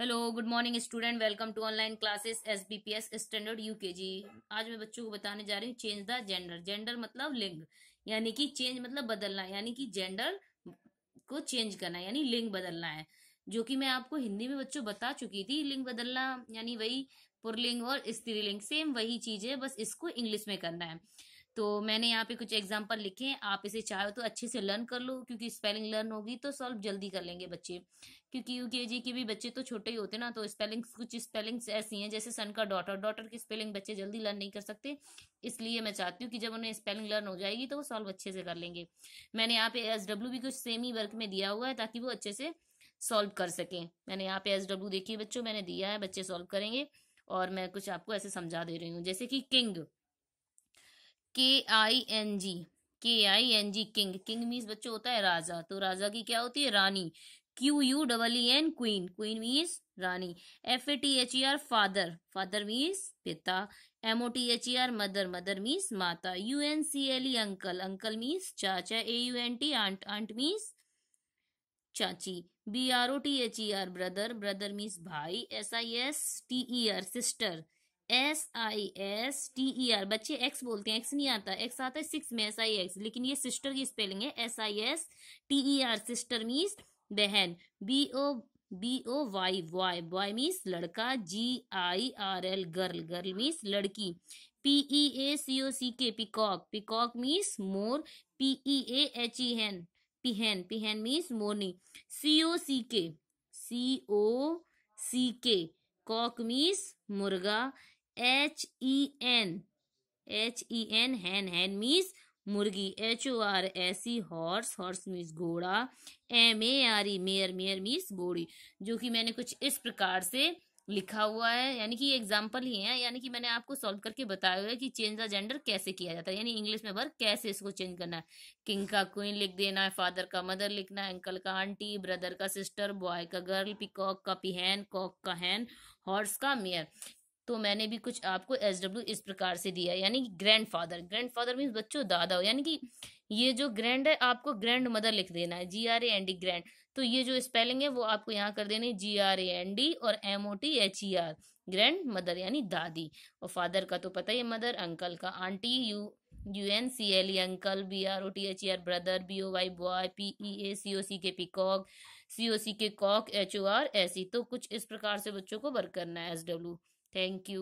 Hello good morning student welcome to online classes S B P S standard UKG आज मैं बच्चों को बताने जा रही हूँ चेंज द जेंडर जेंडर मतलब लिंग यानी कि चेंज मतलब बदलना यानी कि जेंडर को चेंज करना यानी लिंग बदलना है जो कि मैं आपको हिंदी में बच्चों बता चुकी थी लिंग बदलना यानी वही पुरलिंग और स्त्रीलिंग सेम वही चीज है बस इसको इंग्लिश में करना है तो मैंने यहाँ पे कुछ एग्जाम्पल लिखे हैं आप इसे चाहो तो अच्छे से लर्न कर लो क्योंकि स्पेलिंग लर्न होगी तो सॉल्व जल्दी कर लेंगे बच्चे क्योंकि यू के जी के भी बच्चे तो छोटे ही होते ना तो स्पेलिंग कुछ स्पेलिंग्स ऐसी हैं जैसे सन का डॉटर डॉटर की स्पेलिंग बच्चे जल्दी लर्न नहीं कर सकते इसलिए मैं चाहती हूँ कि जब उन्हें स्पेलिंग लर्न हो जाएगी तो वो सॉल्व अच्छे से कर लेंगे मैंने यहाँ पे एस डब्ल्यू भी कुछ सेम ही वर्क में दिया हुआ है ताकि वो अच्छे से सॉल्व कर सकें मैंने यहाँ पे एस डब्ल्यू देखिए बच्चों मैंने दिया है बच्चे सॉल्व करेंगे और मैं कुछ आपको ऐसे समझा दे रही हूँ जैसे कि किंग के I N G K I N G king king means बच्चों होता है राजा तो राजा की क्या होती है रानी Q U double E N queen queen means रानी F A T H E R father father means पिता M O T H E R mother mother means माता U N C L E uncle uncle means चाचा A U N T aunt aunt means चाची B R O T H E R brother brother means भाई S I S T E R sister S I S T E R बच्चे X बोलते हैं x नहीं आता x आता है six में एस आई एक्स लेकिन ये सिस्टर की स्पेलिंग है S I S T E R sister means बहन B O B O Y boy boy means लड़का G I R L girl girl means लड़की P E A C O C K peacock peacock means मोर P E A H E N peahen peahen means मोरनी C O C K C O C K cock means मुर्गा H E N H E N hen हैन means मुर्गी H O R S E horse horse means घोड़ा M A R E mare mare means घोड़ी जो कि मैंने कुछ इस प्रकार से लिखा हुआ है यानी कि ये एग्जाम्पल ही है यानी कि मैंने आपको सॉल्व करके बताया हुआ है कि चेंज द जेंडर कैसे किया जाता है यानी इंग्लिश में वर्ग कैसे इसको चेंज करना है किंग का क्वीन लिख देना है फादर का मदर लिखना है अंकल का आंटी ब्रदर का सिस्टर बॉय का गर्ल पिकॉक का पिहन कॉक का हैन हॉर्स का मेयर तो मैंने भी कुछ आपको एस डब्ल्यू इस प्रकार से दिया यानी grandfather grandfather means बच्चों दादा हो यानी कि ये जो ग्रैंड है आपको ग्रैंड मदर लिख देना है G R A N D grand तो ये जो स्पेलिंग है वो आपको यहाँ कर देनी G R A N D और M O T H E R grandmother यानी दादी और फादर का तो पता ही मदर अंकल का aunty U U N C L E uncle B R O T H E R brother B O Y boy P E A C O C K peacock C O C K Kock H O are ऐसी तो कुछ इस प्रकार से बच्चों को work करना है एस डब्ल्यू Thank you.